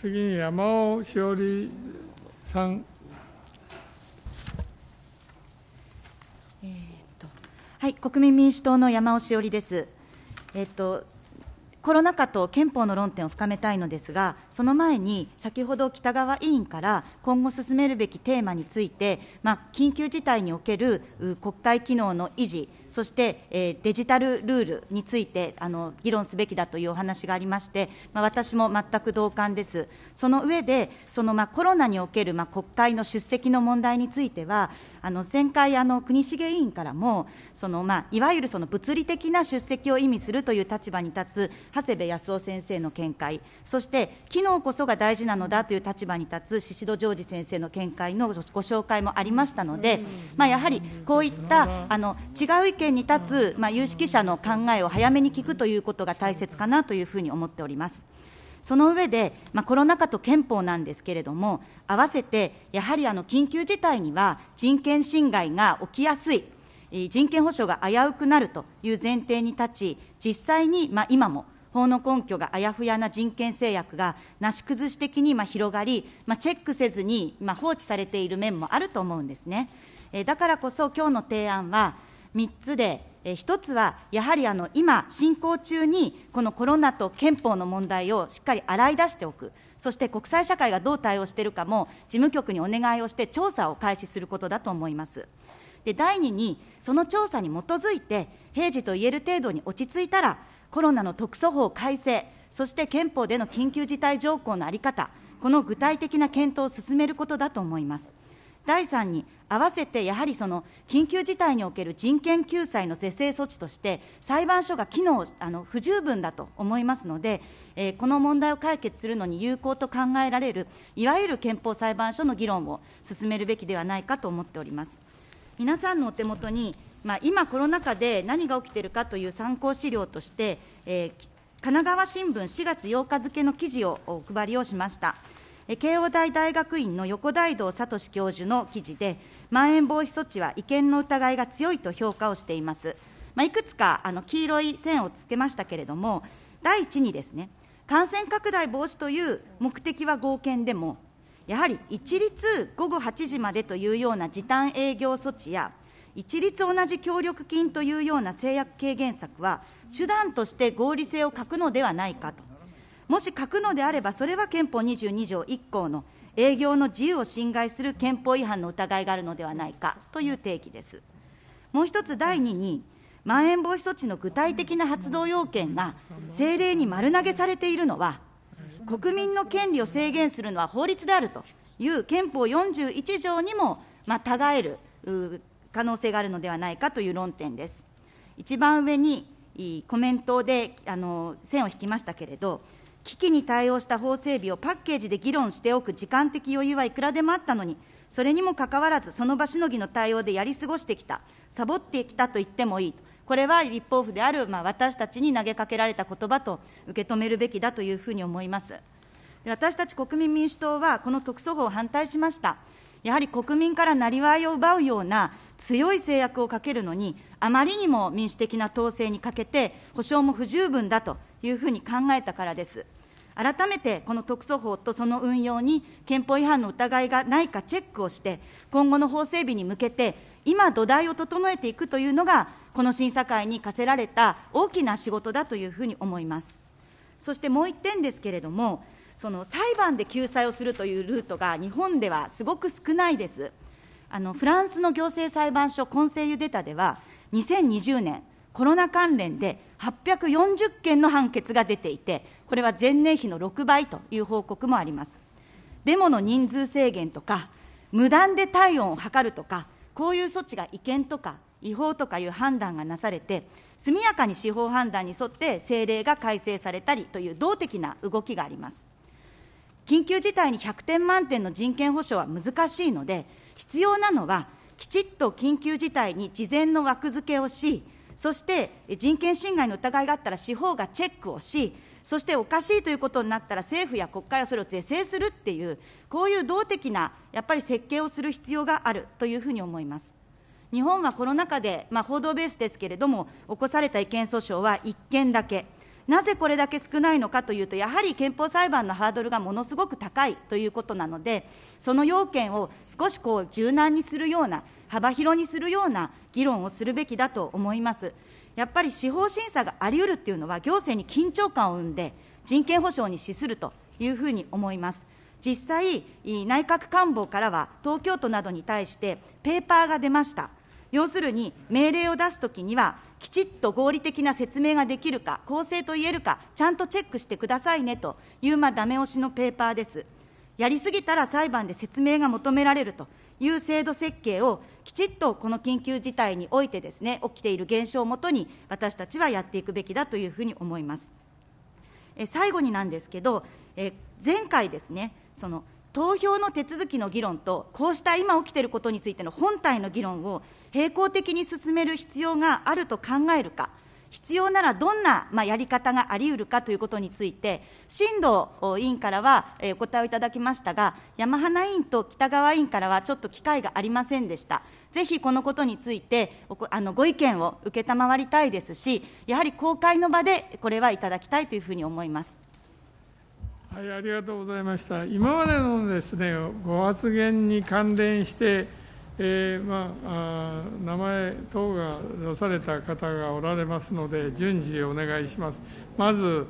次に山尾志織さん。えっとはい国民民主党の山尾志織です。えっとコロナ禍と憲法の論点を深めたいのですが、その前に、先ほど北川委員から今後進めるべきテーマについて、まあ、緊急事態における国会機能の維持、そして、えデジタルルールについてあの議論すべきだというお話がありまして、まあ、私も全く同感です。その上で、そのまあコロナにおけるまあ国会の出席の問題については、あの前回、あの国重委員からも、そのまあいわゆるその物理的な出席を意味するという立場に立つ長谷部康夫先生の見解、そして機能こそが大事なのだという立場に立つ宍戸常治先生の見解のご紹介もありましたので、まあ、やはりこういったあの違う意見権に立つ、まあ、有識者の考えを早めに聞くということが大切かなというふうに思っております。その上で、まあ、コロナ禍と憲法なんですけれども、合わせてやはりあの緊急事態には人権侵害が起きやすい、人権保障が危うくなるという前提に立ち、実際にまあ今も法の根拠があやふやな人権制約がなし崩し的にまあ広がり、まあ、チェックせずにまあ放置されている面もあると思うんですね。だからこそ、今日の提案は、3つで、1つはやはりあの今、進行中にこのコロナと憲法の問題をしっかり洗い出しておく、そして国際社会がどう対応しているかも、事務局にお願いをして調査を開始することだと思います。で第2に、その調査に基づいて、平時と言える程度に落ち着いたら、コロナの特措法改正、そして憲法での緊急事態条項の在り方、この具体的な検討を進めることだと思います。第3に、合わせてやはりその緊急事態における人権救済の是正措置として、裁判所が機能あの不十分だと思いますので、えー、この問題を解決するのに有効と考えられる、いわゆる憲法裁判所の議論を進めるべきではないかと思っております。皆さんのお手元に、まあ、今、コロナ禍で何が起きているかという参考資料として、えー、神奈川新聞4月8日付の記事をお配りをしました。慶応大大学院の横大道聡教授の記事で、まん延防止措置は違憲の疑いが強いと評価をしています。まあ、いくつかあの黄色い線をつけましたけれども、第一にですね、感染拡大防止という目的は合憲でも、やはり一律午後8時までというような時短営業措置や、一律同じ協力金というような制約軽減策は、手段として合理性を欠くのではないかと。もし書くのであれば、それは憲法22条1項の営業の自由を侵害する憲法違反の疑いがあるのではないかという定義です。もう一つ第2に、まん延防止措置の具体的な発動要件が政令に丸投げされているのは、国民の権利を制限するのは法律であるという憲法41条にも、まあ、たがえる可能性があるのではないかという論点です。一番上にコメントであの線を引きましたけれど、危機に対応した法整備をパッケージで議論しておく時間的余裕はいくらでもあったのに、それにもかかわらず、その場しのぎの対応でやり過ごしてきた、サボってきたと言ってもいい、これは立法府である、まあ、私たちに投げかけられた言葉と受け止めるべきだというふうに思います。私たち国民民主党は、この特措法を反対しました。やはり国民からなりわいを奪うような強い制約をかけるのに、あまりにも民主的な統制に欠けて、保障も不十分だというふうに考えたからです。改めてこの特措法とその運用に憲法違反の疑いがないかチェックをして、今後の法整備に向けて、今、土台を整えていくというのが、この審査会に課せられた大きな仕事だというふうに思います。そしてもう一点ですけれども、その裁判で救済をするというルートが日本ではすごく少ないです。あのフランスの行政裁判所コンセイユデタでは、2020年、コロナ関連で840件の判決が出ていて、これは前年比の6倍という報告もあります。デモの人数制限とか、無断で体温を測るとか、こういう措置が違憲とか違法とかいう判断がなされて、速やかに司法判断に沿って政令が改正されたりという動的な動きがあります。緊急事態に100点満点の人権保障は難しいので、必要なのは、きちっと緊急事態に事前の枠付けをし、そして人権侵害の疑いがあったら司法がチェックをし、そしておかしいということになったら政府や国会はそれを是正するっていう、こういう動的なやっぱり設計をする必要があるというふうに思います。日本はコロナ禍で、まあ、報道ベースですけれども、起こされた意見訴訟は1件だけ。なぜこれだけ少ないのかというと、やはり憲法裁判のハードルがものすごく高いということなので、その要件を少しこう柔軟にするような、幅広にするような議論をするべきだと思います。やっぱり司法審査がありうるっていうのは、行政に緊張感を生んで、人権保障に資するというふうに思います。実際、内閣官房からは東京都などに対してペーパーが出ました。要するに、命令を出すときには、きちっと合理的な説明ができるか、公正と言えるか、ちゃんとチェックしてくださいねという、まあ、ダメ押しのペーパーです。やりすぎたら裁判で説明が求められるという制度設計を、きちっとこの緊急事態においてですね、起きている現象をもとに、私たちはやっていくべきだというふうに思います。え最後になんですけど、え前回ですね、その投票の手続きの議論と、こうした今起きていることについての本体の議論を並行的に進める必要があると考えるか、必要ならどんな、まあ、やり方がありうるかということについて、新藤委員からは、お答えをいただきましたが、山花委員と北川委員からはちょっと機会がありませんでした。ぜひこのことについて、あのご意見を承りたいですし、やはり公開の場でこれはいただきたいというふうに思います。はい、ありがとうございました。今までのですね、ご発言に関連して、えー、まあ、あ名前等が出された方がおられますので、順次お願いします。まず